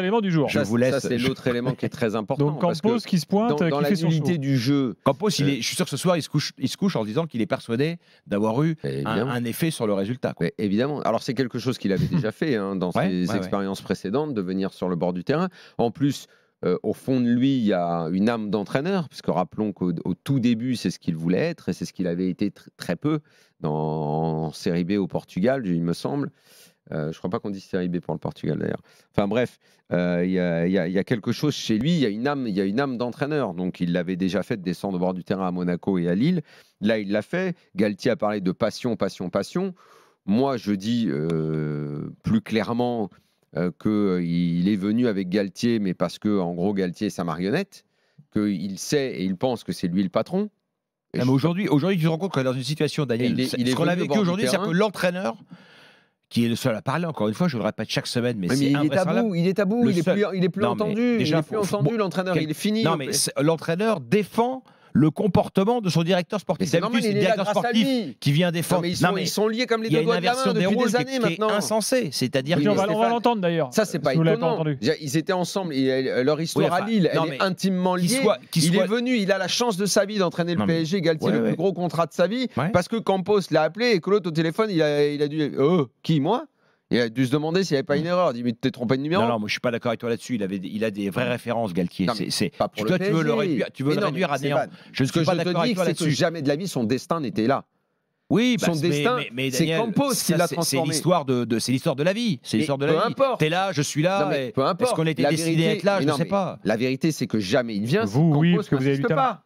élément du jour. Je vous laisse. Ça, c'est l'autre élément qui est très important. Donc parce que qui se pointe, dans, euh, dans du jeu. Campos, euh, je suis sûr que ce soir, il se couche, il se couche en disant qu'il est persuadé d'avoir eu un, effet sur le résultat. Évidemment. Alors, c'est quelque chose qu'il avait déjà fait hein, dans ses expériences précédentes, de venir sur le bord du terrain. En plus, euh, au fond de lui, il y a une âme d'entraîneur, puisque rappelons qu'au tout début, c'est ce qu'il voulait être, et c'est ce qu'il avait été très peu dans, en Série B au Portugal, il me semble. Je euh, je crois pas qu'on dise série pour le Portugal d'ailleurs. Enfin bref, euh, il y, a quelque chose chez lui, il y a une âme, il y a une âme d'entraîneur. Donc il l'avait déjà fait descendre voir du terrain à Monaco et à Lille. Là, il l'a fait. Galtier a parlé de passion, passion, passion. Moi, je dis euh, plus clairement qu'il est venu avec Galtier, mais parce que en gros Galtier est sa marionnette, qu'il sait et il pense que c'est lui le patron. Ah, aujourd'hui, aujourd'hui, tu te rends compte qu'on est dans une situation, d'ailleurs. Il est, ce qu'on a vécu aujourd'hui, c'est que l'entraîneur qui est le seul à parler, encore une fois, je le répète chaque semaine, mais, il est tabou, il est tabou, il est, plus, il est plus entendu, plus entendu, l'entraîneur, il est fini. Non, mais l'entraîneur défend le comportement de son directeur sportif. C'est directeur sportif qui vient des Non, mais ils, sont, non, ils sont liés comme les deux doigts de depuis des, années maintenant. C'est insensé. C'est-à-dire qu'on va, l'entendre d'ailleurs. Ça, c'est pas étonnant. Ils étaient ensemble. Euh, leur histoire à Lille, elle est intimement liée. il est venu, il a la chance de sa vie d'entraîner le PSG. Galtier, le plus gros contrat de sa vie. Parce que Campos l'a appelé et que l'autre au téléphone, il a, il dû. Euh, qui, moi il a dû se demander s'il n'y avait pas une erreur. Il dit, mais tu t'es trompé de numéro. Non, non, moi je suis pas d'accord avec toi là-dessus. Il, avait, il a des vraies références, Galtier. pas tu, veux le réduire, à néant. Je ne suis te dis, avec Jamais de la vie, son destin n'était là. Oui, son bah, destin, c'est Campos C'est l'histoire de, c'est l'histoire de la vie. C'est l'histoire de la peu vie. Importe. T'es là, je suis là. Est-ce qu'on était décidé à être là Je ne sais pas. La vérité, c'est que jamais il vient. Vous, oui, parce que vous avez pas.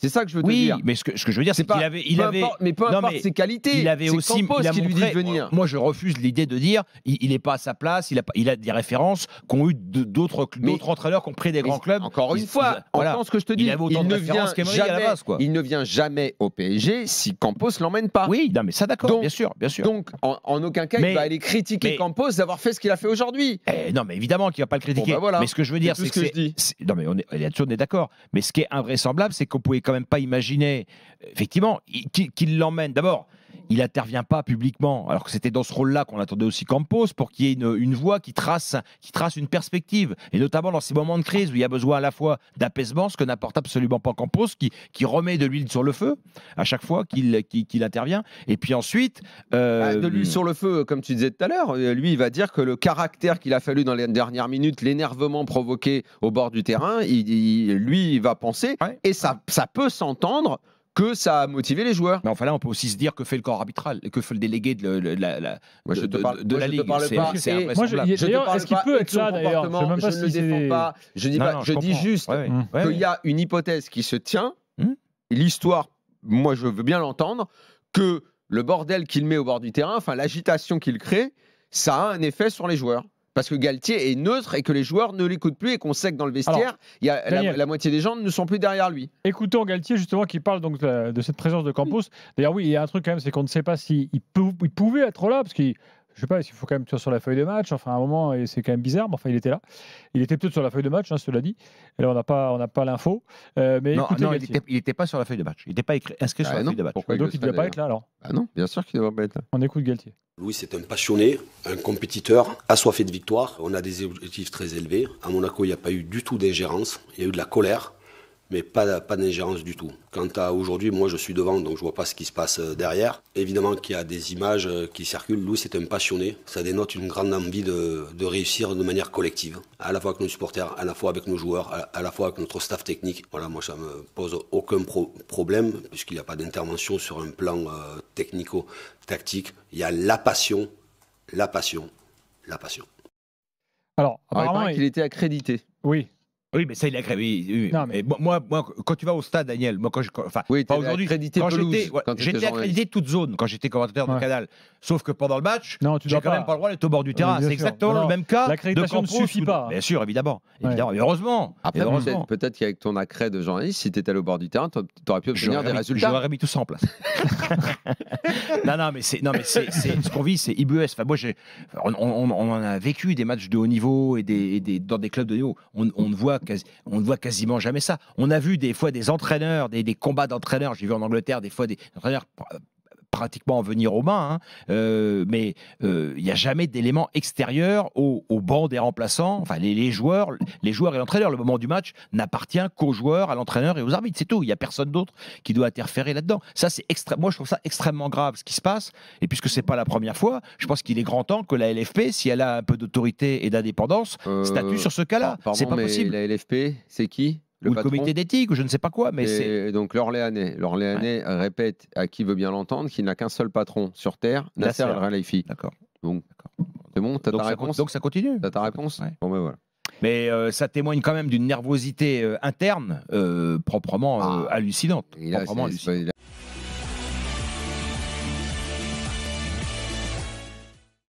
C'est ça que je veux te dire. Oui, mais ce que, je veux dire, c'est qu'il avait, il avait, mais peu importe ses qualités. Il avait aussi, Campos qui lui dit de venir. Moi, je refuse l'idée de dire, il n'est pas à sa place. Il a, il a des références qu'ont eu d'autres, d'autres entraîneurs qui ont pris des grands clubs. Encore une fois, en voilà. ce que je te dis. Il, avait autant de ne vient jamais, à la base, Il ne vient jamais au PSG si Campos l'emmène pas. Oui, non, mais ça d'accord, bien sûr, bien sûr. Donc, en, aucun cas, il va aller critiquer Campos d'avoir fait ce qu'il a fait aujourd'hui. Eh, non, mais évidemment qu'il va pas le ben critiquer. Mais ce que je veux dire, c'est que, non, mais est, on est d'accord. Mais ce qui est invraisemblable, c'est qu'on pouvait quand même pas imaginer, effectivement, qu'il l'emmène. D'abord, il n'intervient pas publiquement. Alors que c'était dans ce rôle-là qu'on attendait aussi Campos pour qu'il y ait une, voix qui trace, qui trace une perspective. Et notamment dans ces moments de crise où il y a besoin à la fois d'apaisement, ce que n'apporte absolument pas Campos, qui, qui remet de l'huile sur le feu à chaque fois qu'il intervient. Et puis ensuite. Euh, ah, de l'huile sur le feu, comme tu disais tout à l'heure, euh, lui, il va dire que le caractère qu'il a fallu dans les dernières minutes, l'énervement provoqué au bord du terrain, lui, il va penser. Et ça, ça peut s'entendre que ça a motivé les joueurs. Mais enfin là, on peut aussi se dire que fait le corps arbitral, que fait le délégué de, la parle, la ligue. est-ce qu'il peut être d'ailleurs Je, ne le défends pas. Je dis, juste qu'il y a une hypothèse qui se tient. Hum. L'histoire, moi, je veux bien l'entendre, que le bordel qu'il met au bord du terrain, enfin l'agitation qu'il crée, ça a un effet sur les joueurs parce que Galtier est neutre et que les joueurs ne l'écoutent plus et qu'on sait que dans le vestiaire, la, moitié des gens ne sont plus derrière lui. Écoutons Galtier justement qui parle donc de, cette présence de Campos. D'ailleurs oui, il y a un truc quand même, c'est qu'on ne sait pas s'il si pouvait être là parce qu'il je sais pas, il faut quand même être sur la feuille de match. Enfin, à un moment, c'est quand même bizarre, mais enfin, il était là. Il était peut-être sur la feuille de match, hein, cela dit. Et là, on n'a pas, pas l'info. Euh, mais non, écoutez, il n'était pas sur la feuille de match. Il n'était pas inscrit sur bah la feuille de match. Pourquoi donc, il ne devait pas être là, alors Ah non, bien sûr qu'il ne devait pas être là. On écoute Galtier. Louis, c'est un passionné, un compétiteur, assoiffé de victoire. On a des objectifs très élevés. À Monaco, il n'y a pas eu du tout d'ingérence. Il y a eu de la colère mais pas, pas d'ingérence du tout. Quant à aujourd'hui, moi je suis devant, donc je ne vois pas ce qui se passe euh, derrière. Évidemment qu'il y a des images euh, qui circulent. Louis c'est un passionné, ça dénote une grande envie de, réussir de manière collective, à la fois avec nos supporters, à la fois avec nos joueurs, à, la fois avec notre staff technique. Voilà, moi ça me pose aucun problème puisqu'il n'y a pas d'intervention sur un plan euh, technico-tactique. Il y a la passion, la passion, la passion. Alors, ah, apparemment, il était accrédité. Oui, oui, mais ça, il a créé. Oui, oui. mais... moi, moi, quand tu vas au stade, Daniel, moi, quand je, enfin, oui, pas aujourd'hui, quand j'étais, j'étais accrédité toute zone quand j'étais commentateur de Canal. Sauf que pendant le match, j'ai quand même pas le droit d'être au bord du terrain. C'est exactement le même cas. L'accréditation ne suffit pas. Bien sûr, évidemment, évidemment. heureusement. peut-être qu'avec ton accrédit de journaliste, si tu étais allé au bord du terrain, tu aurais pu obtenir des résultats. J'aurais mis tout ça en place. non, non, mais c'est, non, mais c'est, ce qu'on vit, c'est IBS. E enfin, moi, on, a vécu des matchs de haut niveau et, des, dans des clubs de haut. On, on, ne voit on ne voit quasiment jamais ça. On a vu des fois des entraîneurs, des, des combats d'entraîneurs. J'ai vu en Angleterre des fois des entraîneurs euh, pratiquement en venir aux mains, hein. euh, mais il euh, n'y a jamais d'élément extérieur au, banc des remplaçants, enfin les, joueurs, les joueurs et l'entraîneur. Le moment du match n'appartient qu'aux joueurs, à l'entraîneur et aux arbitres, c'est tout. Il n'y a personne d'autre qui doit interférer là-dedans. Ça, c'est moi je trouve ça extrêmement grave ce qui se passe, et puisque c'est pas la première fois, je pense qu'il est grand temps que la LFP, si elle a un peu d'autorité et d'indépendance, euh, statue sur ce cas-là. C'est pas possible. La LFP, c'est qui le, comité d'éthique, ou je ne sais pas quoi. Mais c'est donc l'Orléanais. L'Orléanais répète à qui veut bien l'entendre qu'il n'a qu'un seul patron sur Terre, Nasser Al-Khelaifi. D'accord. Donc, c'est bon, ta réponse. Donc ça continue. T'as ta réponse. Ouais. Ben, voilà. Mais euh, ça témoigne quand même d'une nervosité euh, interne euh, proprement ah. hallucinante. Là, proprement